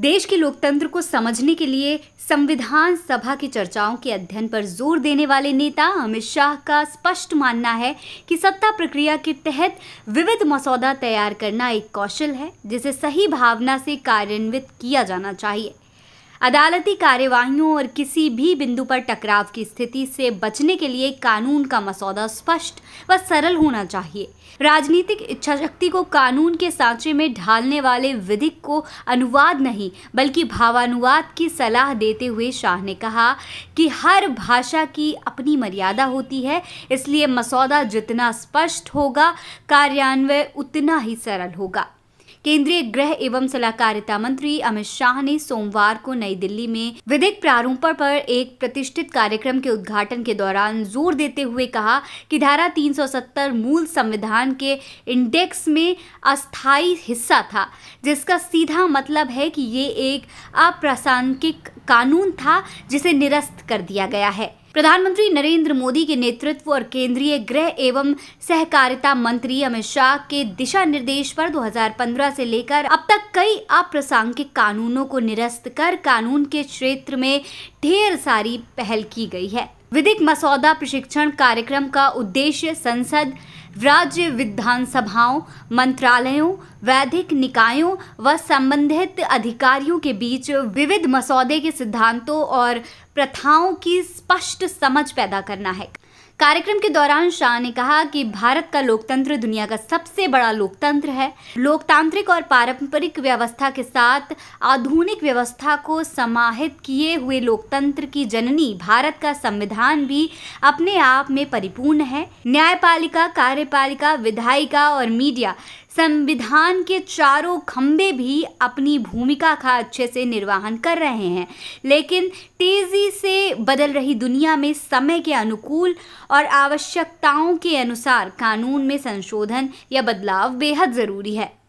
देश के लोकतंत्र को समझने के लिए संविधान सभा की चर्चाओं के अध्ययन पर जोर देने वाले नेता अमित शाह का स्पष्ट मानना है कि सत्ता प्रक्रिया के तहत विविध मसौदा तैयार करना एक कौशल है जिसे सही भावना से कार्यान्वित किया जाना चाहिए अदालती कार्यवाहियों और किसी भी बिंदु पर टकराव की स्थिति से बचने के लिए कानून का मसौदा स्पष्ट व सरल होना चाहिए राजनीतिक इच्छा शक्ति को कानून के सांचे में ढालने वाले विधिक को अनुवाद नहीं बल्कि भावानुवाद की सलाह देते हुए शाह ने कहा कि हर भाषा की अपनी मर्यादा होती है इसलिए मसौदा जितना स्पष्ट होगा कार्यान्वय उतना ही सरल होगा केंद्रीय गृह एवं सलाहकारिता मंत्री अमित शाह ने सोमवार को नई दिल्ली में विधिक प्रारूपण पर एक प्रतिष्ठित कार्यक्रम के उद्घाटन के दौरान जोर देते हुए कहा कि धारा 370 मूल संविधान के इंडेक्स में अस्थायी हिस्सा था जिसका सीधा मतलब है कि ये एक अप्रासंगिक कानून था जिसे निरस्त कर दिया गया है प्रधानमंत्री नरेंद्र मोदी के नेतृत्व और केंद्रीय गृह एवं सहकारिता मंत्री अमित शाह के दिशा निर्देश पर 2015 से लेकर अब तक कई अप्रासंगिक कानूनों को निरस्त कर कानून के क्षेत्र में ढेर सारी पहल की गई है विधिक मसौदा प्रशिक्षण कार्यक्रम का उद्देश्य संसद राज्य विधानसभाओं मंत्रालयों वैधिक निकायों व संबंधित अधिकारियों के बीच विविध मसौदे के सिद्धांतों और प्रथाओं की स्पष्ट समझ पैदा करना है कार्यक्रम के दौरान शाह ने कहा कि भारत का लोकतंत्र दुनिया का सबसे बड़ा लोकतंत्र है लोकतांत्रिक और पारंपरिक व्यवस्था के साथ आधुनिक व्यवस्था को समाहित किए हुए लोकतंत्र की जननी भारत का संविधान भी अपने आप में परिपूर्ण है न्यायपालिका कार्यपालिका विधायिका और मीडिया संविधान के चारों खम्भे भी अपनी भूमिका का अच्छे से निर्वाहन कर रहे हैं लेकिन तेज़ी से बदल रही दुनिया में समय के अनुकूल और आवश्यकताओं के अनुसार कानून में संशोधन या बदलाव बेहद ज़रूरी है